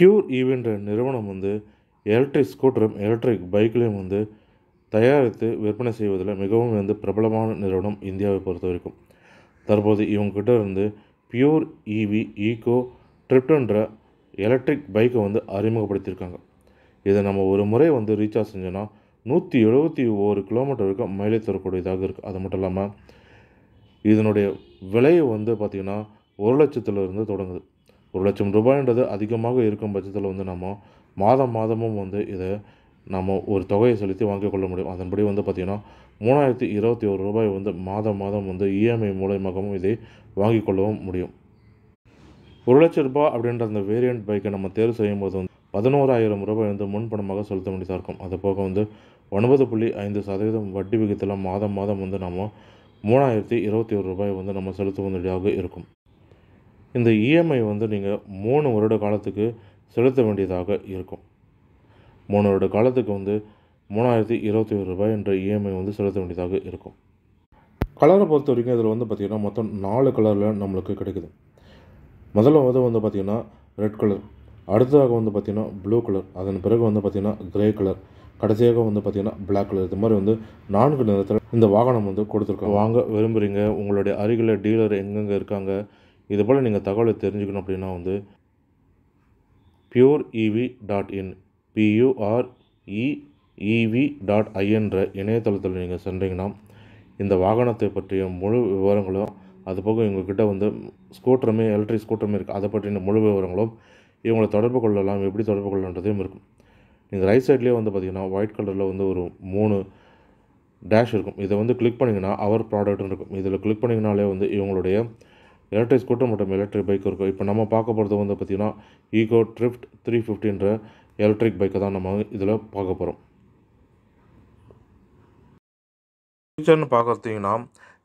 pure ஈவென்ற e நிறுவனம் வந்து electric ஸ்கூட்டரும் electric பைக்கிலையும் வந்து தயாரித்து விற்பனை செய்வதில் மிகவும் வந்து பிரபலமான நிறுவனம் இந்தியாவை பொறுத்த வரைக்கும் தற்போது இவங்ககிட்ட இருந்து பியூர் இவி ஈகோ ட்ரிப்டன்ற எலக்ட்ரிக் பைக்கை வந்து அறிமுகப்படுத்தியிருக்காங்க இதை நம்ம ஒரு முறை வந்து ரீசார்ஜ் செஞ்சோன்னா நூற்றி எழுபத்தி ஒரு கிலோமீட்டர் வரைக்கும் மைலேஜ் தரக்கூடியதாக இருக்குது அது மட்டும் இல்லாமல் இதனுடைய விலையை வந்து பார்த்திங்கன்னா ஒரு லட்சத்துலேருந்து தொடங்குது ஒரு லட்சம் ரூபாய்ன்றது அதிகமாக இருக்கும் பட்சத்தில் வந்து நம்ம மாதம் மாதமும் வந்து இதை நம்ம ஒரு தொகையை செலுத்தி வாங்கிக் கொள்ள முடியும் அதன்படி வந்து பார்த்திங்கன்னா மூணாயிரத்தி இருபத்தி ஒரு ரூபாய் வந்து மாதம் மாதம் வந்து இஎம்ஐ e மூலயமாகவும் இதை வாங்கிக் கொள்ளவும் முடியும் ஒரு லட்ச ரூபாய் அப்படின்ற அந்த வேரியண்ட் பைக்கை நம்ம தேர்வு செய்யும் போது வந்து பதினோராயிரம் ரூபாய் வந்து முன்பணமாக செலுத்த வேண்டியதாக இருக்கும் அது போக வந்து ஒன்பது புள்ளி ஐந்து சதவீதம் வட்டி விகிதத்தில் மாதம் மாதம் வந்து நம்ம மூணாயிரத்தி இருபத்தி ஒரு ரூபாய் வந்து நம்ம செலுத்த வேண்டியதாக இருக்கும் இந்த இஎம்ஐ e வந்து நீங்கள் மூணு வருட காலத்துக்கு செலுத்த வேண்டியதாக இருக்கும் மூணு வருட காலத்துக்கு வந்து மூணாயிரத்தி இருபத்தி ஒரு ரூபாய் என்ற இஎம்ஐ e வந்து செலுத்த வேண்டியதாக இருக்கும் கலரை பொறுத்த வரைக்கும் இதில் வந்து பார்த்திங்கன்னா மொத்தம் நாலு கலரில் நம்மளுக்கு கிடைக்குது முதல்ல வந்து வந்து பார்த்திங்கன்னா ரெட் கலர் அடுத்ததாக வந்து பார்த்திங்கன்னா ப்ளூ கலர் அதன் பிறகு வந்து பார்த்திங்கன்னா க்ரே கலர் கடைசியாக வந்து பார்த்திங்கன்னா பிளாக் கலர் இது மாதிரி வந்து நான்கு நிறத்தில் இந்த வாகனம் வந்து கொடுத்துருக்காங்க வாங்க விரும்புகிறீங்க உங்களுடைய அருகில் டீலர் எங்கெங்கே இருக்காங்க இது போல் நீங்கள் தகவலை தெரிஞ்சுக்கணும் அப்படின்னா வந்து Pure EV dot in P U R E E V dot ஐஎன்ற இணையதளத்தில் நீங்கள் சென்றீங்கன்னா இந்த வாகனத்தை பற்றிய முழு விவரங்களும் அது போக இவங்கக்கிட்ட வந்து ஸ்கூட்டருமே எலக்ட்ரிக் ஸ்கூட்டருமே இருக்குது அதை பற்றின முழு விவரங்களும் இவங்களை தொடர்பு கொள்ளலாம் எப்படி தொடர்பு கொள்ளலான்றதையும் இருக்கும் நீங்கள் ரைட் சைட்லேயே வந்து பார்த்திங்கன்னா ஒயிட் கலரில் வந்து ஒரு மூணு டேஷ் இருக்கும் இதை வந்து கிளிக் பண்ணிங்கன்னா அவர் ப்ராடக்ட்னு இருக்கும் இதில் கிளிக் பண்ணிங்கனாலே வந்து இவங்களுடைய எலக்ட்ரிக் ஸ்கூட்டர் மற்றும் எலக்ட்ரிக் பைக் இருக்கும் இப்போ நம்ம பார்க்க போகிறது வந்து பார்த்திங்கன்னா ஈகோ ட்ரிஃப்ட் த்ரீ ஃபிஃப்டின்ற எலக்ட்ரிக் பைக்கை தான் நம்ம இதில் பார்க்க போகிறோம் ஃபியூச்சர்னு பார்க்குறீங்கன்னா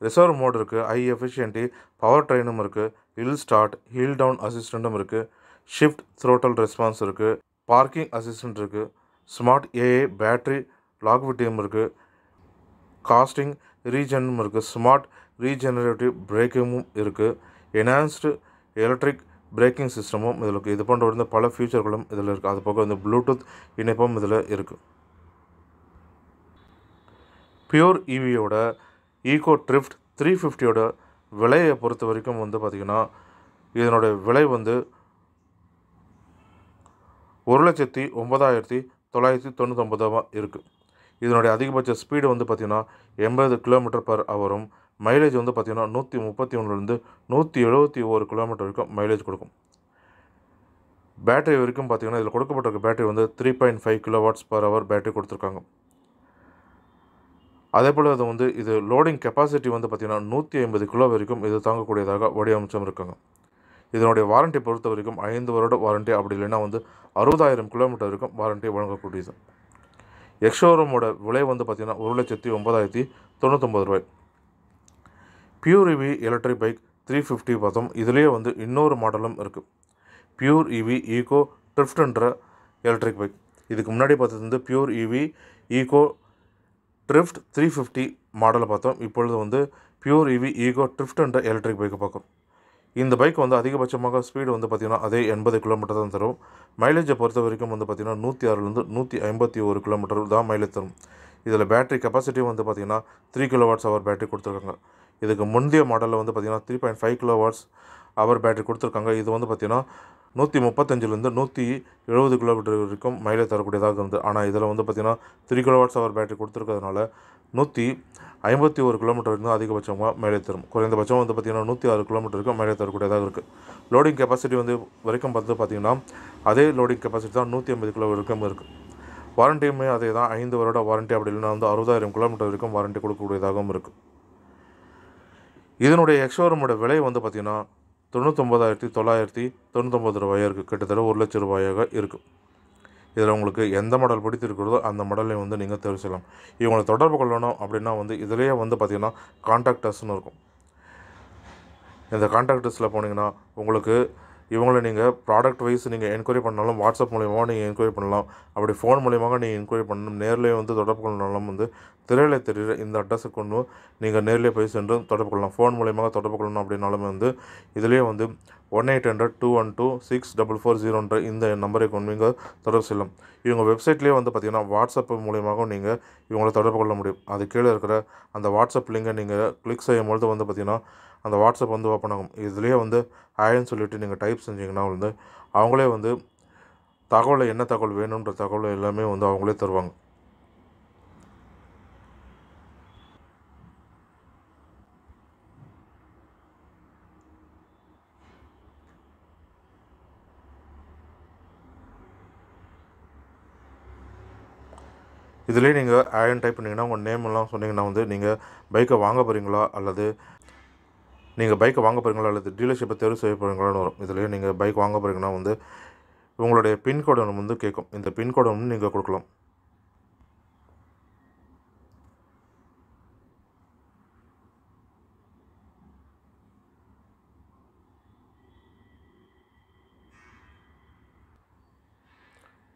ரிசர்வ் மோட் இருக்குது ஹை எஃபிஷியன்ட்டி பவர் ட்ரெயினும் இருக்குது ஹில் ஸ்டார்ட் ஹில் டவுன் அசிஸ்டண்ட்டும் இருக்குது ஷிஃப்ட் த்ரோட்டல் ரெஸ்பான்ஸ் இருக்குது பார்க்கிங் அசிஸ்டண்ட் இருக்குது ஸ்மார்ட் ஏஏ பேட்ரி விட்டியும் இருக்குது காஸ்டிங் ரீஜனும் இருக்குது ஸ்மார்ட் ரீஜெனரேட்டிவ் பிரேக்கிங்கும் இருக்குது என்ஹான்ஸ்டு எலக்ட்ரிக் பிரேக்கிங் சிஸ்டமும் இதில் இருக்குது இது போன்ற வந்து பல ஃபியூச்சர்களும் இதில் இருக்குது அது போக வந்து ப்ளூடூத் இணைப்பும் இதில் இருக்குது பியூர் இவியோட ஈகோ ட்ரிஃப்ட் த்ரீ ஃபிஃப்டியோட விலையை பொறுத்த வரைக்கும் வந்து பார்த்திங்கன்னா இதனுடைய விலை வந்து ஒரு லட்சத்தி ஒம்பதாயிரத்தி தொள்ளாயிரத்தி தொண்ணூற்றொம்பதாக இருக்குது இதனுடைய அதிகபட்ச ஸ்பீடு வந்து பார்த்திங்கன்னா எண்பது கிலோமீட்டர் பர் ஹவரும் மைலேஜ் வந்து பார்த்திங்கன்னா நூற்றி முப்பத்தி ஒன்றுலேருந்து நூற்றி எழுபத்தி ஒரு கிலோமீட்டர் வரைக்கும் மைலேஜ் கொடுக்கும் பேட்டரி வரைக்கும் பார்த்திங்கன்னா இதில் கொடுக்கப்பட்டிருக்க பேட்டரி வந்து three point five kilo watts per hour battery கொடுத்துருக்காங்க அதே போல் அது வந்து இது லோடிங் கெப்பாசிட்டி வந்து பார்த்திங்கன்னா நூற்றி ஐம்பது கிலோ வரைக்கும் இது தாங்கக்கூடியதாக வடிவமைச்சம் இருக்காங்க இதனுடைய வாரண்ட்டி பொறுத்த வரைக்கும் ஐந்து வருட வாரண்ட்டி அப்படி இல்லைன்னா வந்து அறுபதாயிரம் கிலோமீட்டர் வரைக்கும் வாரண்டி வழங்கக்கூடியது எக்ஷோரூமோட விலை வந்து பார்த்திங்கன்னா ஒரு லட்சத்தி ஒன்பதாயிரத்தி தொண்ணூற்றொம்பது ரூபாய் Pure EV electric bike three fifty பார்த்தோம் இதுலேயே வந்து இன்னொரு மாடலும் இருக்குது பியூர் இவி ஈகோ ட்ரிஃப்ட்ன்ற எலக்ட்ரிக் பைக் இதுக்கு முன்னாடி பார்த்தது வந்து Pure EV Eco Drift three fifty மாடலை பார்த்தோம் இப்பொழுது வந்து பியூர் இவி ஈகோ ட்ரிஃப்ட்ன்ற எலக்ட்ரிக் பைக்கை பார்க்கும் இந்த பைக் வந்து அதிகபட்சமாக ஸ்பீடு வந்து பார்த்திங்கன்னா அதே எண்பது கிலோமீட்டர் தான் தரும் மைலேஜை பொறுத்த வரைக்கும் வந்து பார்த்திங்கன்னா நூற்றி ஆறுலேருந்து நூற்றி ஐம்பத்தி ஒரு கிலோமீட்டர் தான் மைலேஜ் தரும் இதில் பேட்டரி கெப்பாசிட்டி வந்து பார்த்திங்கன்னா த்ரீ கிலோ அவர் பேட்டரி கொடுத்துருக்காங்க இதுக்கு முந்தைய மாடலில் வந்து பார்த்திங்கன்னா three point five kilo hour battery கொடுத்துருக்காங்க இது வந்து பார்த்திங்கன்னா நூற்றி முப்பத்தஞ்சிலேருந்து நூற்றி எழுபது கிலோமீட்டர் வரைக்கும் மைலேஜ் தரக்கூடியதாக இருந்தது ஆனால் இதில் வந்து பார்த்திங்கன்னா three kilo watts hour battery கொடுத்துருக்கிறதுனால நூற்றி ஐம்பத்தி ஒரு கிலோமீட்டர் வரைக்கும் அதிகபட்சமாக மேலே தரும் குறைந்தபட்சம் வந்து பார்த்திங்கன்னா நூற்றி ஆறு கிலோமீட்டருக்கும் மேலே தரக்கூடியதாக இருக்குது லோடிங் கெப்பாசிட்டி வந்து வரைக்கும் பார்த்து பார்த்திங்கன்னா அதே லோடிங் கெப்பாசிட்டி தான் நூற்றி ஐம்பது கிலோ வரைக்கும் இருக்குது வாரண்ட்டியுமே அதே தான் ஐந்து வருட வாரண்ட்டி அப்படி இல்லைன்னா வந்து அறுபதாயிரம் கிலோமீட்டர் வரைக்கும் வாரண்ட்டி கொடுக்கக்கூடியதாகவும் இருக்குது இதனுடைய எக்ஸோரமோட விலை வந்து பார்த்திங்கன்னா தொண்ணூத்தொம்பதாயிரத்தி தொள்ளாயிரத்தி தொண்ணூத்தொம்பது ரூபாயாக இருக்குது கிட்டத்தட்ட ஒரு லட்ச ரூபாயாக இருக்கும் இதில் உங்களுக்கு எந்த மாடல் பிடித்திருக்கிறதோ அந்த மாடலையும் வந்து நீங்கள் தெரிவிச்சிடலாம் இவங்களை தொடர்பு கொள்ளணும் அப்படின்னா வந்து இதிலேயே வந்து பார்த்திங்கன்னா கான்டாக்டர்ஸ்னு இருக்கும் இந்த கான்டாக்டர்ஸில் போனீங்கன்னா உங்களுக்கு இவங்களை நீங்கள் ப்ராடக்ட் வைஸ் நீங்கள் என்கொயரி பண்ணாலும் வாட்ஸ்அப் மூலியமாக நீங்கள் என்கொயரி பண்ணலாம் அப்படி ஃபோன் மூலியமாக நீங்கள் என்கொயரி பண்ணணும் நேர்லேயே வந்து தொடர்பு கொள்ளனாலும் வந்து திரையில் தெரிகிற இந்த அட்ரஸுக்கு கொண்டு நீங்கள் நேரிலே போய் சென்று தொடர்பு கொள்ளலாம் ஃபோன் மூலியமாக தொடர்பு கொள்ளணும் அப்படின்னாலும் வந்து இதிலேயே வந்து one eight hundred two one two six double four ஜீரோன்ற இந்த நம்பரை கொண்டு நீங்கள் தொடர்பு செல்லும் இவங்க வெப்சைட்லேயே வந்து பார்த்திங்கன்னா வாட்ஸ்அப் மூலியமாகவும் நீங்கள் இவங்களை தொடர்பு கொள்ள முடியும் அது கீழே இருக்கிற அந்த வாட்ஸ்அப் லிங்கை நீங்கள் கிளிக் செய்யும்பொழுது வந்து பார்த்திங்கன்னா அந்த வாட்ஸ்அப் வந்து ஓப்பன் ஆகும் இதுலேயே வந்து ஹாய்னு சொல்லிவிட்டு நீங்கள் டைப் செஞ்சிங்கன்னா வந்து அவங்களே வந்து தகவலை என்ன தகவல் வேணுன்ற தகவல் எல்லாமே வந்து அவங்களே தருவாங்க இதிலே நீங்கள் ஆயன் டைப் பண்ணிங்கன்னா உங்கள் நேம் எல்லாம் சொன்னிங்கன்னா வந்து நீங்கள் பைக்கை வாங்க போகிறீங்களா அல்லது நீங்கள் பைக்கை வாங்க போகிறீங்களா அல்லது டீலர்ஷிப்பை தேர்வு செய்ய போகிறீங்களான்னு வரும் இதுலேயே நீங்கள் பைக் வாங்க போகிறீங்கன்னா வந்து உங்களுடைய பின்கோடு வந்து கேட்கும் இந்த பின்கோடு வந்து நீங்கள் கொடுக்கலாம்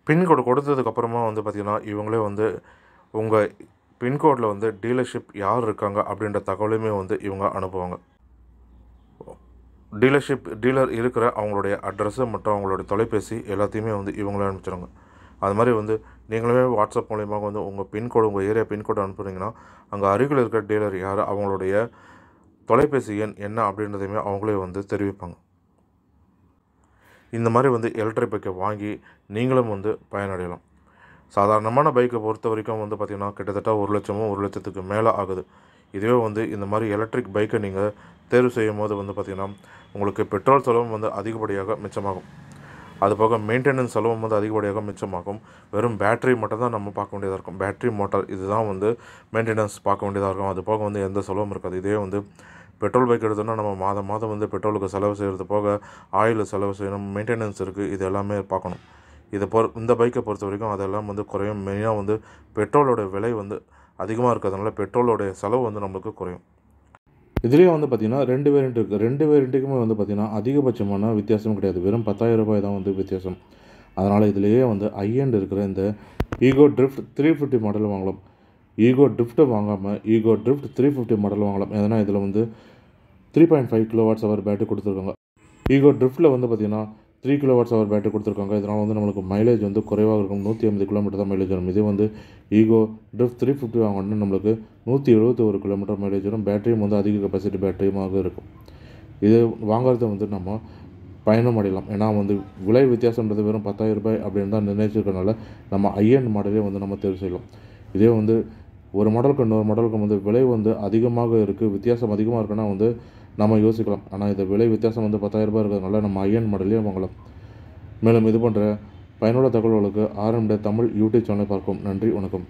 பின்கோடு கொடுத்ததுக்கப்புறமா வந்து பார்த்திங்கன்னா இவங்களே வந்து உங்கள் பின்கோடில் வந்து டீலர்ஷிப் யார் இருக்காங்க அப்படின்ற தகவலையுமே வந்து இவங்க அனுப்புவாங்க டீலர்ஷிப் டீலர் இருக்கிற அவங்களுடைய அட்ரஸ்ஸு மற்றும் அவங்களுடைய தொலைபேசி எல்லாத்தையுமே வந்து இவங்களே அனுப்பிச்சிடுங்க அது மாதிரி வந்து நீங்களுமே வாட்ஸ்அப் மூலியமாக வந்து உங்கள் பின்கோடு உங்கள் ஏரியா பின்கோடு அனுப்புனீங்கன்னா அங்கே அருகில் இருக்கிற டீலர் யார் அவங்களுடைய தொலைபேசி எண் என்ன அப்படின்றதையுமே அவங்களே வந்து தெரிவிப்பாங்க இந்த மாதிரி வந்து எலக்ட்ரிக் பைக்கை வாங்கி நீங்களும் வந்து பயனடையலாம் சாதாரணமான பைக்கை பொறுத்த வரைக்கும் வந்து பார்த்திங்கன்னா கிட்டத்தட்ட ஒரு லட்சமும் ஒரு லட்சத்துக்கு மேலே ஆகுது இதுவே வந்து இந்த மாதிரி எலக்ட்ரிக் பைக்கை நீங்கள் தேர்வு செய்யும் போது வந்து பார்த்திங்கன்னா உங்களுக்கு பெட்ரோல் செலவும் வந்து அதிகப்படியாக மிச்சமாகும் அது போக மெயின்டெனன்ஸ் செலவும் வந்து அதிகப்படியாக மிச்சமாகும் வெறும் பேட்டரி மட்டும் தான் நம்ம பார்க்க வேண்டியதாக இருக்கும் பேட்டரி மோட்டார் இதுதான் வந்து மெயின்டெனன்ஸ் பார்க்க வேண்டியதாக இருக்கும் அது போக வந்து எந்த செலவும் இருக்காது இதே வந்து பெட்ரோல் பைக் எடுத்தோன்னா நம்ம மாதம் மாதம் வந்து பெட்ரோலுக்கு செலவு செய்கிறது போக ஆயில் செலவு செய்யணும் மெயின்டெனன்ஸ் இருக்குது இது எல்லாமே பார்க்கணும் இதை பொ இந்த பைக்கை பொறுத்த வரைக்கும் அதெல்லாம் வந்து குறையும் மெயினாக வந்து பெட்ரோலோட விலை வந்து அதிகமாக இருக்கிறதுனால பெட்ரோலோடைய செலவு வந்து நம்மளுக்கு குறையும் இதுலேயும் வந்து பார்த்திங்கன்னா ரெண்டு வேரியண்ட் இருக்குது ரெண்டு வேரியண்ட்டுக்குமே வந்து பார்த்திங்கன்னா அதிகபட்சமான வித்தியாசம் கிடையாது வெறும் பத்தாயிரம் ரூபாய் தான் வந்து வித்தியாசம் அதனால் இதுலேயே வந்து ஐஎண்ட் இருக்கிற இந்த Eco Drift three fifty model வாங்கலாம் ஈகோ ட்ரிஃப்ட்டை வாங்காமல் Eco Drift three fifty model வாங்கலாம் ஏன்னா இதில் வந்து three point five kilo watts hour battery கொடுத்துருக்காங்க ஈகோ ட்ரிஃப்ட்டில் வந்து பார்த்திங்கன்னா three kilo watts hour battery கொடுத்துருக்காங்க இதனால் வந்து நம்மளுக்கு மைலேஜ் வந்து குறைவாக இருக்கும் நூற்றி ஐம்பது கிலோமீட்டர் தான் மைலேஜ் வரும் இதே வந்து ஈகோ ட்ரிஃப்ட் த்ரீ ஃபிஃப்டி வாங்கணும்னா நம்மளுக்கு நூற்றி எழுபத்தி ஒரு கிலோமீட்டர் மைலேஜ் வரும் பேட்டரியும் வந்து அதிக கெப்பாசிட்டி பேட்டரியுமாக இருக்கும் இது வாங்குறத வந்து நம்ம பயணம் அடையலாம் ஏன்னா வந்து விலை வித்தியாசன்றது வெறும் பத்தாயிரம் ரூபாய் அப்படின்னு தான் நிர்ணயிச்சிருக்கனால நம்ம ஐஎன் மாடலே வந்து நம்ம தேர்வு செய்யலாம் இதே வந்து ஒரு மாடலுக்கு இன்னொரு மாடலுக்கு வந்து விலை வந்து அதிகமாக இருக்குது வித்தியாசம் அதிகமாக இருக்குன்னா வந்து நம்ம யோசிக்கலாம் ஆனால் இதை விலை வித்தியாசம் வந்து பத்தாயிரரூபா இருக்கிறதுனால நம்ம ஐஎன் மாடலே வாங்கலாம் மேலும் இது போன்ற பயனுள்ள தகவல்களுக்கு ஆர்எம்டே தமிழ் யூடியூப் சேனலை பார்க்கும் நன்றி வணக்கம்